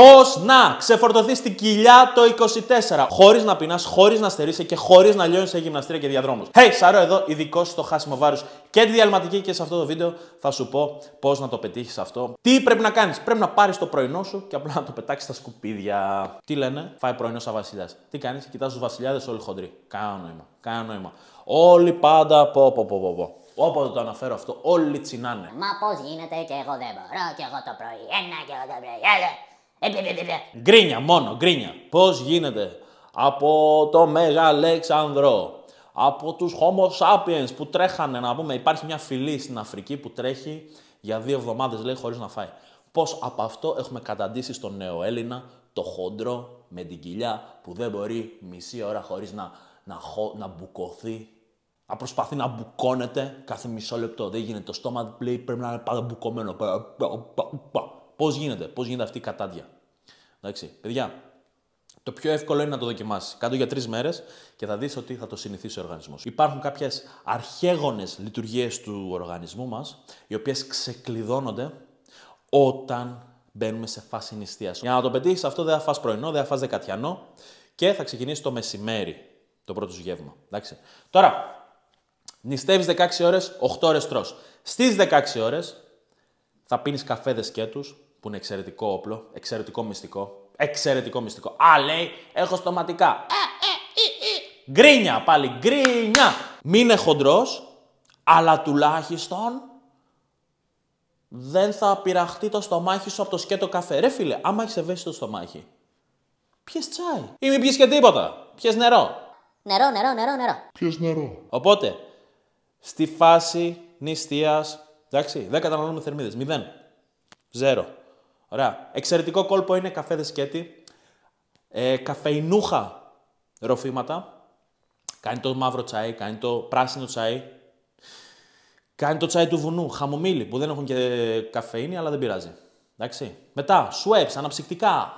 Πώς να ξεφορτωθείς την κοιλιά το 24, χωρίς να πεινάς, χωρίς να στερείσαι και χωρίς να λιώνεις σε γυμναστήρια και διαδρόμους. Hey, σαρώ εδώ, ειδικό στο χάσιμο βάρους και τη διαλυματική και σε αυτό το βίντεο θα σου πω πώς να το πετύχεις αυτό. Τι πρέπει να κάνεις, πρέπει να πάρεις το πρωινό σου και απλά να το πετάξεις στα σκουπίδια. Τι λένε, φάει πρωινό σαν βασιλιάς. Τι κάνεις, Κοιτάς τους βασιλιάδες όλοι χοντροί. Κάνω νόημα, κάνω νόημα. Όλοι πάντα πω, πω, πω, πω, πω. Όποτε το αναφέρω αυτό, όλοι τσινάνε. Μα πώς γίνεται και εγώ δεν μπορώ, και εγώ το πρωί ένα, και εγώ το πρωί άλλο. Ε, γκρίνια μόνο, γκρίνια. πω γίνεται από το Μέγα Αλέξανδρο, από τους Homo sapiens που τρέχανε, να πούμε, υπάρχει μια φυλή στην Αφρική που τρέχει για δύο εβδομάδες λέει, χωρίς να φάει. Πώς από αυτό έχουμε καταντήσει στον νέο Έλληνα, το χοντρό με την κοιλιά που δεν μπορεί μισή ώρα χωρίς να, να, να μπουκωθεί να προσπαθεί να μπουκώνεται κάθε μισό λεπτό. Δεν γίνεται. Το στόμα λέει, πρέπει να είναι πάντα μπουκωμένο. Πα, πα, πα, Πώς γίνεται, πώς γίνεται αυτή η κατάντια. Εντάξει, παιδιά, το πιο εύκολο είναι να το δοκιμάσεις. Κάντο για τρεις μέρες και θα δεις ότι θα το συνηθίσει ο οργανισμός. Υπάρχουν κάποιες αρχαίγονες λειτουργίες του οργανισμού μας, οι οποίες ξεκλειδώνονται όταν μπαίνουμε σε φάση νηστείας. Για να το πετύχεις αυτό, δεν θα φας πρωινό, δεν θα φας δεκατιανό και θα ξεκινήσει το μεσημέρι το πρώτο γεύμα. Εντάξει. Τώρα, νηστεύεις 16 ώρε, 8 ώρες τρώ. Στις 16 ώρες θα πίνεις καφέ σκέτους, που είναι εξαιρετικό όπλο, εξαιρετικό μυστικό. Εξαιρετικό μυστικό. Α, λέει, έχω στοματικά. Ε, ε, ε, ε. γκρίνια, πάλι γκρίνια. Μην είναι χοντρός, αλλά τουλάχιστον δεν θα πειραχτεί το στομάχι σου από το σκέτο καφέ. Ρε φίλε, άμα έχεις ευαίσθητο στομάχι, πιες τσάι. Ή μην πιες και τίποτα. πιες νερό. Νερό, νερό, νερό, νερό. Πιες νερό. Οπότε, στη φάση νηστείας Εντάξει, δεν καταναλώνουμε θερμίδες. Μηδέν. Ζέρο. Ωραία. Εξαιρετικό κόλπο είναι καφέδε σκέτη. Ε, καφεϊνούχα ροφήματα. Κάνει το μαύρο τσάι, κάνει το πράσινο τσάι. Κάνει το τσάι του βουνού, χαμομήλι, που δεν έχουν και καφέινη, αλλά δεν πειράζει. Εντάξει. Μετά, σουέπς, αναψυκτικά, α,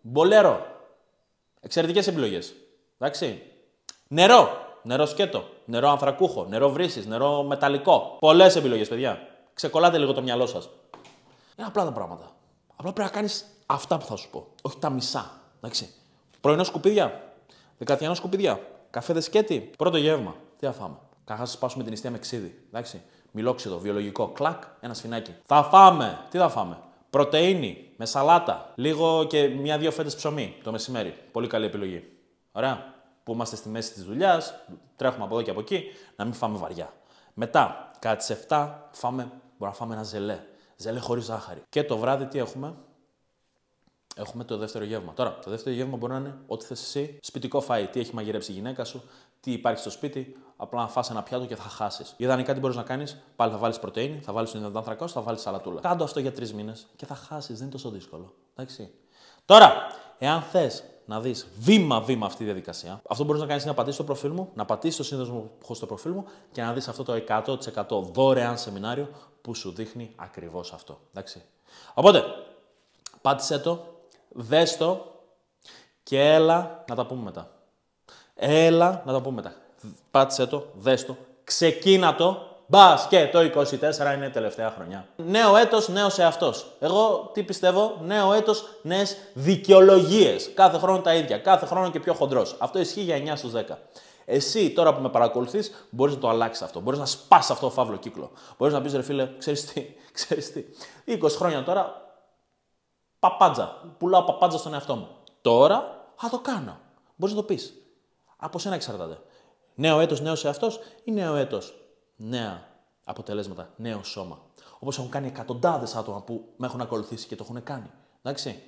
μπολέρο. Εξαιρετικές επιλογές. Εντάξει. Νερό νερό σκέτο, νερό ανθρακούχο, νερό βρύσης, νερό μεταλλικό. Πολλές επιλογές, παιδιά. Ξεκολλάτε λίγο το μυαλό σας. Είναι απλά τα πράγματα. Απλά πρέπει να κάνεις αυτά που θα σου πω, όχι τα μισά. Εντάξει. Πρωινό σκουπίδια, δεκατιανό σκουπίδια, καφέδε σκέτη, πρώτο γεύμα. Τι θα φάμε. Καχά σα πάσουμε την ιστία με ξύδι. Εντάξει. Μιλόξιδο, βιολογικό, κλακ, ένα σφινάκι. Θα φάμε. Τι θα φάμε. Πρωτενη με σαλάτα. Λίγο και μια-δύο φέτες ψωμί το μεσημέρι. Πολύ καλή επιλογή. Ωραία που είμαστε στη μέση της δουλειάς, τρέχουμε από εδώ και από εκεί, να μην φάμε βαριά. Μετά, κατά τις 7, φάμε, μπορούμε να φάμε ένα ζελέ. Ζελέ χωρίς ζάχαρη. Και το βράδυ τι έχουμε, Έχουμε το δεύτερο γεύμα. Τώρα, το δεύτερο γεύμα μπορεί να είναι ό,τι θες εσύ, σπιτικό φαΐ, τι έχει μαγειρέψει η γυναίκα σου, τι υπάρχει στο σπίτι, απλά να φας ένα πιάτο και θα χάσεις. Ιδανικά τι μπορείς να κάνεις, πάλι θα βάλεις πρωτενη, θα βάλεις τον θα βάλεις σαλατούλα. Κάντο αυτό για τρεις μήνες και θα χάσεις, δεν είναι τόσο δύσκολο. Εντάξει. Τώρα, εάν θες να δεις βήμα-βήμα αυτή τη διαδικασία. Αυτό μπορείς να κάνεις είναι να πατήσεις το προφίλ μου, να πατήσεις το σύνδεσμο που έχω στο προφίλ μου και να δεις αυτό το 100% δωρεάν σεμινάριο που σου δείχνει ακριβώς αυτό. Εντάξει. Οπότε, πάτησε το, δες το και έλα να τα πούμε μετά. Έλα να τα πούμε μετά. Πάτησε το, δες το, ξεκίνα το και το 24 είναι τελευταία χρονιά. Νέο έτος, νέος εαυτός. Εγώ τι πιστεύω, νέο έτος, νέες δικαιολογίες. Κάθε χρόνο τα ίδια. Κάθε χρόνο και πιο χοντρός. Αυτό ισχύει για 9 στου 10. Εσύ τώρα που με παρακολουθείς, μπορείς να το αλλάξεις αυτό. Μπορείς να σπάσει αυτό το φαύλο κύκλο. Μπορείς να πεις ρε φίλε, ξέρεις τι, ξέρεις τι. 20 χρόνια τώρα παπάντζα. Πουλάω παπάντζα στον εαυτό μου. Τώρα θα το κάνω. Μπορείς να το πεις. Από σένα εξαρτάται. Νέο έτος, νέος εαυτός ή νέο έτος νέα αποτελέσματα, νέο σώμα. Όπως έχουν κάνει εκατοντάδες άτομα που με έχουν ακολουθήσει και το έχουν κάνει. Εντάξει.